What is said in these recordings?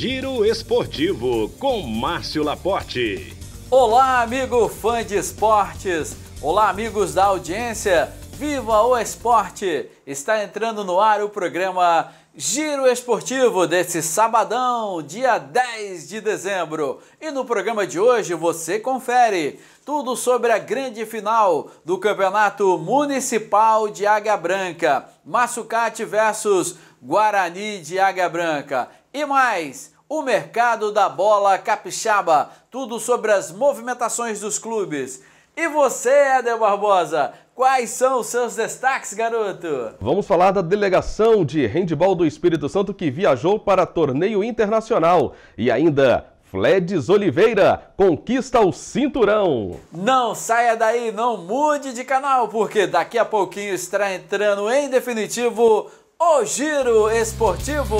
Giro Esportivo com Márcio Laporte. Olá, amigo fã de esportes. Olá, amigos da audiência. Viva o esporte! Está entrando no ar o programa Giro Esportivo desse sabadão, dia 10 de dezembro. E no programa de hoje você confere tudo sobre a grande final do Campeonato Municipal de Águia Branca. Massucate versus Guarani de Águia Branca. E mais, o mercado da bola capixaba, tudo sobre as movimentações dos clubes. E você, Éder Barbosa, quais são os seus destaques, garoto? Vamos falar da delegação de handball do Espírito Santo que viajou para torneio internacional e ainda Fledes Oliveira conquista o cinturão. Não saia daí, não mude de canal, porque daqui a pouquinho estará entrando em definitivo o Giro Esportivo.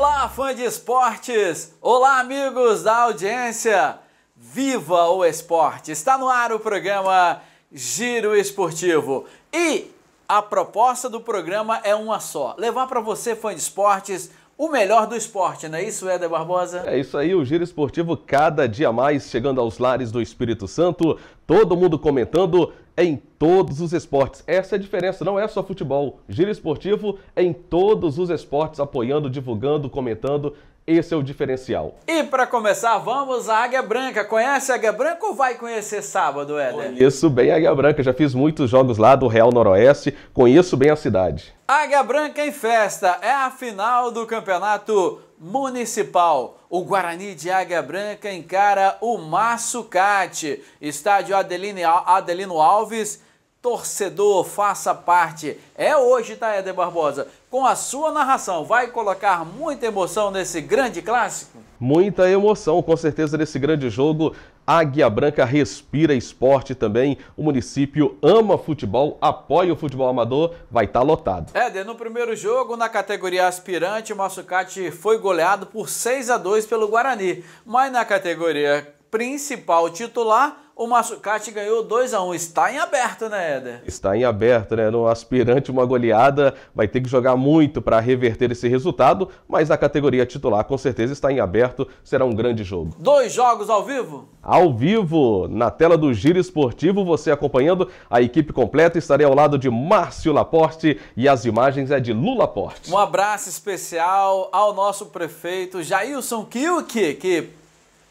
Olá, fã de esportes! Olá, amigos da audiência! Viva o esporte! Está no ar o programa Giro Esportivo. E a proposta do programa é uma só: levar para você, fã de esportes, o melhor do esporte, não é isso, Éder Barbosa? É isso aí, o Giro Esportivo cada dia mais chegando aos lares do Espírito Santo, todo mundo comentando em todos os esportes. Essa é a diferença, não é só futebol. Giro esportivo em todos os esportes, apoiando, divulgando, comentando. Esse é o diferencial. E para começar, vamos à Águia Branca. Conhece a Águia Branca ou vai conhecer sábado, Éder? Conheço bem a Águia Branca. Já fiz muitos jogos lá do Real Noroeste. Conheço bem a cidade. Águia Branca em festa. É a final do campeonato Municipal. O Guarani de Águia Branca encara o Massucate. Estádio Adelino Alves torcedor, faça parte. É hoje, tá, Éder Barbosa? Com a sua narração, vai colocar muita emoção nesse grande clássico? Muita emoção, com certeza, nesse grande jogo. Águia Branca respira esporte também. O município ama futebol, apoia o futebol amador, vai estar tá lotado. Éder, no primeiro jogo, na categoria aspirante, o Massucati foi goleado por 6 a 2 pelo Guarani. Mas na categoria principal titular. O Massucati ganhou 2 a 1 Está em aberto, né, Éder? Está em aberto, né? No aspirante, uma goleada vai ter que jogar muito para reverter esse resultado, mas a categoria titular, com certeza, está em aberto. Será um grande jogo. Dois jogos ao vivo? Ao vivo, na tela do Giro Esportivo, você acompanhando a equipe completa. Estarei ao lado de Márcio Laporte e as imagens é de Lula Porte. Um abraço especial ao nosso prefeito Jailson Kiuk que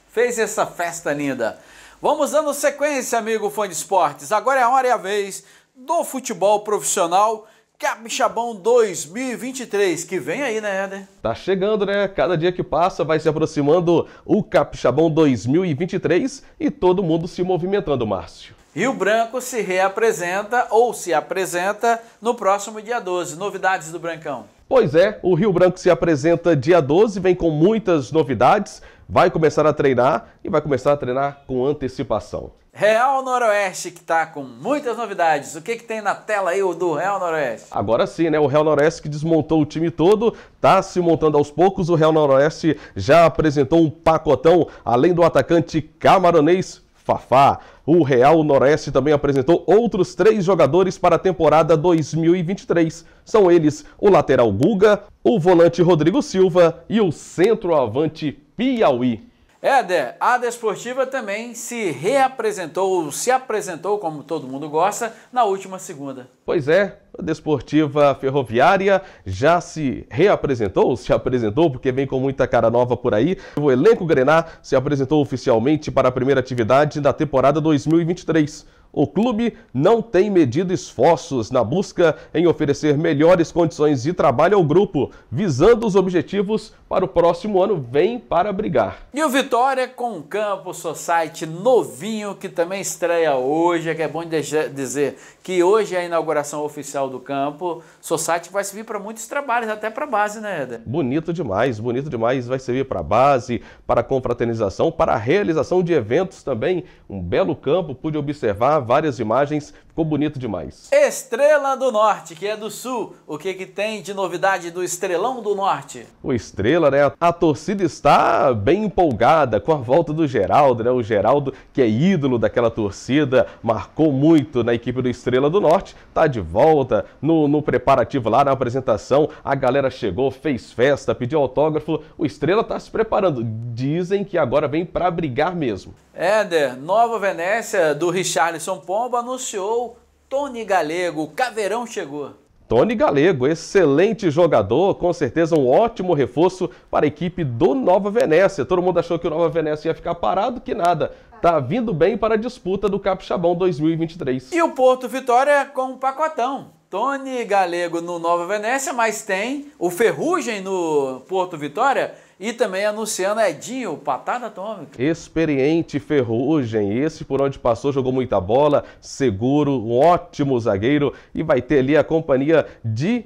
fez essa festa linda. Vamos dando sequência, amigo fã de esportes. Agora é a hora e a vez do futebol profissional Capixabão 2023, que vem aí, né, Éder? Tá chegando, né? Cada dia que passa vai se aproximando o Capixabão 2023 e todo mundo se movimentando, Márcio. Rio Branco se reapresenta ou se apresenta no próximo dia 12. Novidades do Brancão. Pois é, o Rio Branco se apresenta dia 12, vem com muitas novidades, vai começar a treinar e vai começar a treinar com antecipação. Real Noroeste que está com muitas novidades. O que, que tem na tela aí do Real Noroeste? Agora sim, né? O Real Noroeste que desmontou o time todo, tá se montando aos poucos. O Real Noroeste já apresentou um pacotão, além do atacante camaronês Fafá. O Real Noroeste também apresentou outros três jogadores para a temporada 2023. São eles o lateral Guga, o volante Rodrigo Silva e o centroavante Piauí. Éder, a Desportiva também se reapresentou, se apresentou, como todo mundo gosta, na última segunda. Pois é, a Desportiva Ferroviária já se reapresentou, se apresentou, porque vem com muita cara nova por aí. O elenco Grená se apresentou oficialmente para a primeira atividade da temporada 2023. O clube não tem medido esforços na busca em oferecer melhores condições de trabalho ao grupo, visando os objetivos para o próximo ano. Vem para brigar. E o Vitória com o Campo Society novinho, que também estreia hoje. É que é bom dizer que hoje é a inauguração oficial do campo. Society vai servir para muitos trabalhos, até para a base, né, Eder? Bonito demais, bonito demais. Vai servir para a base, para a confraternização, para a realização de eventos também. Um belo campo, pude observar várias imagens Ficou bonito demais. Estrela do Norte, que é do Sul. O que, que tem de novidade do Estrelão do Norte? O Estrela, né? A torcida está bem empolgada com a volta do Geraldo, né? O Geraldo, que é ídolo daquela torcida, marcou muito na equipe do Estrela do Norte, tá de volta no, no preparativo lá, na apresentação. A galera chegou, fez festa, pediu autógrafo. O Estrela tá se preparando. Dizem que agora vem para brigar mesmo. Éder, Nova Venécia do Richarlison Pombo anunciou Tony Galego, o caveirão chegou. Tony Galego, excelente jogador, com certeza um ótimo reforço para a equipe do Nova Venécia. Todo mundo achou que o Nova Venécia ia ficar parado, que nada. Tá vindo bem para a disputa do Capixabão 2023. E o Porto Vitória com um pacotão. Tony Galego no Nova Venécia, mas tem o Ferrugem no Porto Vitória e também anunciando Edinho, patada atômica. Experiente Ferrugem, esse por onde passou jogou muita bola, seguro, um ótimo zagueiro e vai ter ali a companhia de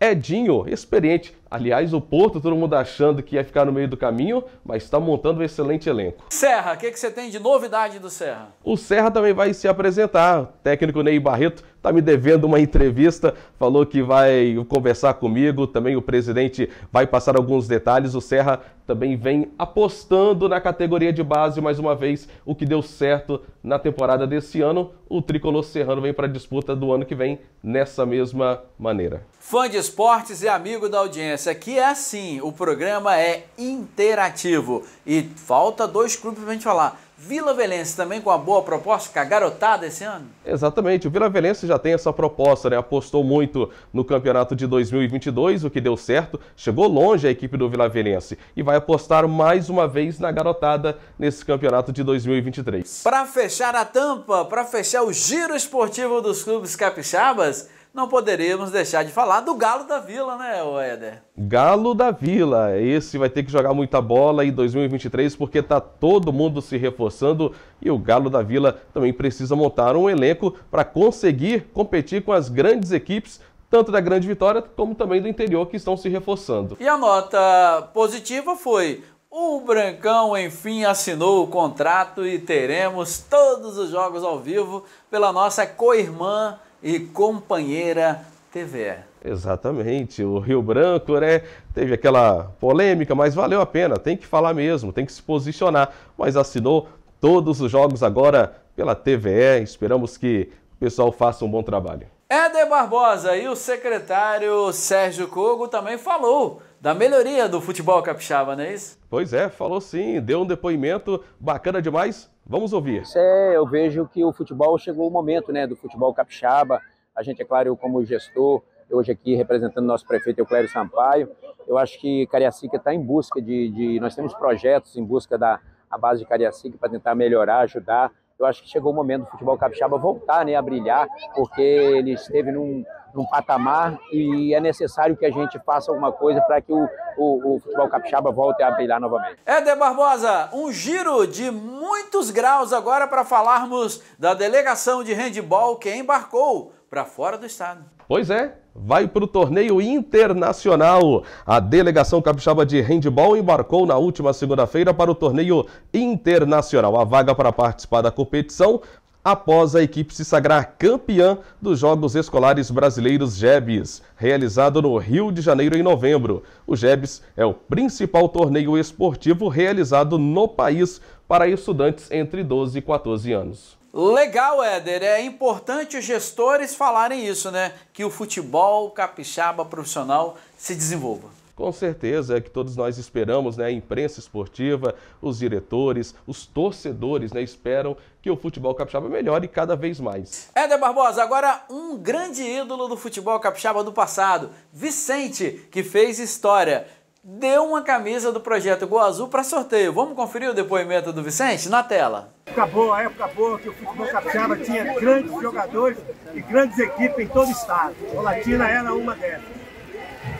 Edinho, experiente Aliás, o Porto, todo mundo achando que ia ficar no meio do caminho, mas está montando um excelente elenco. Serra, o que, que você tem de novidade do Serra? O Serra também vai se apresentar. O técnico Ney Barreto está me devendo uma entrevista, falou que vai conversar comigo, também o presidente vai passar alguns detalhes. O Serra também vem apostando na categoria de base mais uma vez, o que deu certo na temporada desse ano. O tricolor serrano vem para a disputa do ano que vem nessa mesma maneira. Fã de esportes e amigo da audiência acontece é é assim, o programa é interativo e falta dois clubes para a gente falar. Vila Velense também com uma boa proposta, com a garotada esse ano? Exatamente, o Vila Velense já tem essa proposta, né? apostou muito no campeonato de 2022, o que deu certo, chegou longe a equipe do Vila Velense e vai apostar mais uma vez na garotada nesse campeonato de 2023. Para fechar a tampa, para fechar o giro esportivo dos clubes capixabas, não poderíamos deixar de falar do Galo da Vila, né, Eder? Galo da Vila, esse vai ter que jogar muita bola em 2023 porque tá todo mundo se reforçando e o Galo da Vila também precisa montar um elenco para conseguir competir com as grandes equipes tanto da Grande Vitória como também do interior que estão se reforçando. E a nota positiva foi o Brancão enfim assinou o contrato e teremos todos os jogos ao vivo pela nossa co-irmã e Companheira TV. Exatamente, o Rio Branco, né? Teve aquela polêmica, mas valeu a pena, tem que falar mesmo, tem que se posicionar. Mas assinou todos os jogos agora pela TVE, esperamos que o pessoal faça um bom trabalho. Éder Barbosa e o secretário Sérgio Cogo também falou da melhoria do futebol capixaba, não é isso? Pois é, falou sim, deu um depoimento bacana demais. Vamos ouvir. É, eu vejo que o futebol chegou o momento, né, do futebol capixaba. A gente, é claro, eu como gestor, hoje aqui representando nosso prefeito Euclério Sampaio, eu acho que Cariacica está em busca de, de, Nós temos projetos em busca da a base de Cariacica para tentar melhorar, ajudar. Eu acho que chegou o momento do futebol capixaba voltar né, a brilhar, porque ele esteve num, num patamar e é necessário que a gente faça alguma coisa para que o, o, o, futebol capixaba volte a brilhar novamente. Éder Barbosa, um giro de muitos graus agora para falarmos da delegação de handball que embarcou para fora do estado. Pois é, vai para o torneio internacional. A delegação capixaba de handball embarcou na última segunda-feira para o torneio internacional. A vaga para participar da competição após a equipe se sagrar campeã dos Jogos Escolares Brasileiros JEBs, realizado no Rio de Janeiro em novembro. O JEBs é o principal torneio esportivo realizado no país para estudantes entre 12 e 14 anos. Legal, Éder. É importante os gestores falarem isso, né? Que o futebol capixaba profissional se desenvolva. Com certeza é que todos nós esperamos, né? A imprensa esportiva, os diretores, os torcedores, né? Esperam que o futebol capixaba melhore cada vez mais. Éder Barbosa, agora um grande ídolo do futebol capixaba do passado, Vicente, que fez história. Deu uma camisa do projeto Gol Azul para sorteio. Vamos conferir o depoimento do Vicente na tela. Acabou a época boa que o futebol capixaba tinha grandes jogadores e grandes equipes em todo o estado. O Latina era uma delas.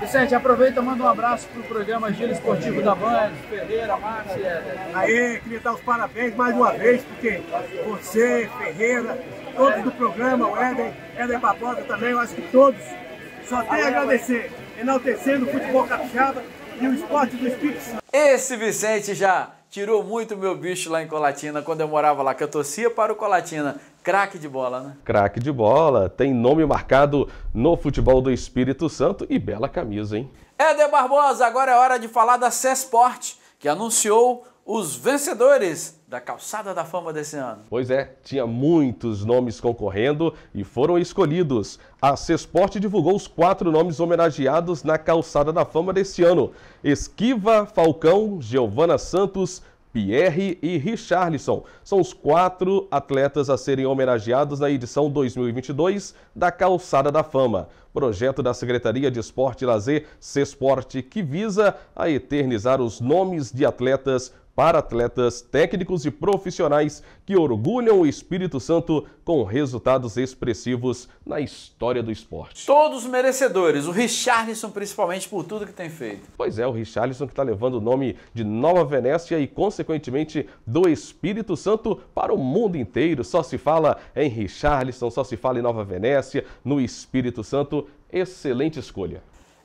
Vicente, aproveita, manda um abraço para o programa Giro Esportivo da Band, Ferreira, Márcia. É, né? Aí, queria dar os parabéns mais uma vez, porque você, Ferreira, todos do programa, o Éden, Éden Barbosa também, eu acho que todos. Só tem a agradecer, enaltecendo o futebol capixaba e o esporte do Espírito Santo. Esse Vicente já tirou muito meu bicho lá em Colatina, quando eu morava lá, que eu torcia para o Colatina. Craque de bola, né? Craque de bola, tem nome marcado no futebol do Espírito Santo e bela camisa, hein? Éder Barbosa, agora é hora de falar da Cesport, que anunciou os vencedores da calçada da fama desse ano. Pois é, tinha muitos nomes concorrendo e foram escolhidos. A Cesporte divulgou os quatro nomes homenageados na calçada da fama desse ano: Esquiva Falcão, Giovana Santos, Pierre e Richarlison. São os quatro atletas a serem homenageados na edição 2022 da Calçada da Fama. Projeto da Secretaria de Esporte e Lazer, Cesporte, que visa a eternizar os nomes de atletas para atletas técnicos e profissionais que orgulham o Espírito Santo com resultados expressivos na história do esporte. Todos merecedores, o Richarlison principalmente por tudo que tem feito. Pois é, o Richarlison que está levando o nome de Nova Venécia e consequentemente do Espírito Santo para o mundo inteiro. Só se fala em Richarlison, só se fala em Nova Venécia, no Espírito Santo. Excelente escolha.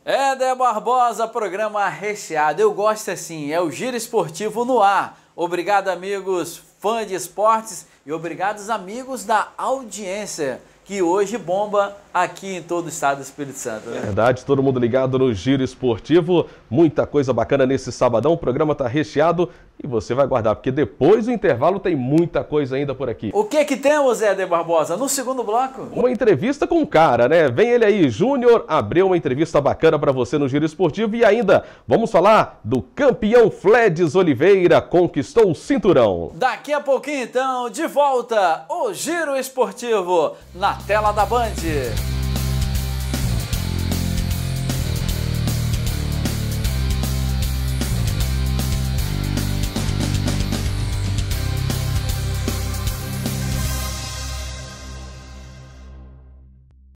Éder Barbosa, programa recheado. Eu gosto assim, é o Giro Esportivo no ar. Obrigado, amigos fãs de esportes e obrigados, amigos da audiência, que hoje bomba aqui em todo o estado do Espírito Santo. Né? Verdade, todo mundo ligado no Giro Esportivo. Muita coisa bacana nesse sabadão. O programa está recheado e você vai guardar, porque depois do intervalo tem muita coisa ainda por aqui. O que que temos, Éder Barbosa, no segundo bloco? Uma entrevista com um cara, né? Vem ele aí, Júnior, abriu uma entrevista bacana para você no Giro Esportivo. E ainda, vamos falar do campeão Fledes Oliveira, conquistou o cinturão. Daqui a pouquinho, então, de volta, o Giro Esportivo, na tela da Band.